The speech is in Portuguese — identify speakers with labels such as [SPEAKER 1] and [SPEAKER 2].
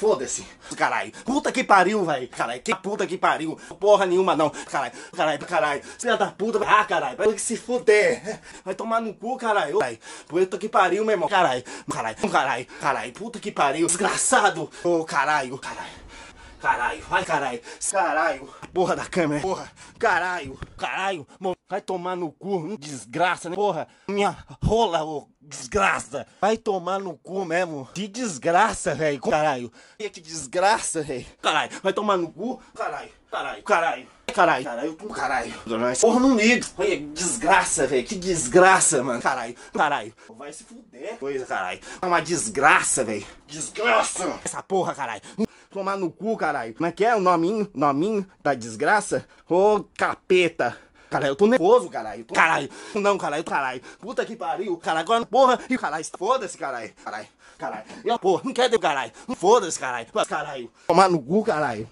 [SPEAKER 1] Foda-se. Caralho. Puta que pariu, velho. Caralho. Que puta que pariu. Porra nenhuma, não. Caralho. Caralho, caralho. Filha da puta. Ah, caralho. Vai se fuder. Vai tomar no cu, caralho. Caralho. Puta que pariu, meu irmão. Caralho. Caralho. Caralho. Caralho. Puta que pariu. Desgraçado. Ô, oh, caralho. Caralho. Caralho, vai caralho, caralho, porra da câmera, porra, caralho, caralho, vai tomar no cu, desgraça, né? porra, minha rola, ô desgraça. Vai tomar no cu mesmo. Que desgraça, velho. Caralho. Que desgraça, velho. Caralho. Vai tomar no cu. Caralho. Caralho. Caralho. Caralho. Caralho. Porra, não ligo. Olha, desgraça, velho. Que desgraça, mano. Caralho. Caralho. Vai se fuder. Coisa, caralho. É uma desgraça, velho. Desgraça. Essa porra, caralho tomar no cu, caralho. Como é que é o nominho? Nominho da desgraça? Ô, capeta. Cara, eu tô nervoso, caralho. Tô... Caralho. Não, caralho, caralho. Puta que pariu, caralho. Agora, porra. E caralho, foda-se, caralho. Caralho, caralho. Eu, porra, não quer de caralho. Foda-se, caralho. Caralho. Tomar no cu, caralho.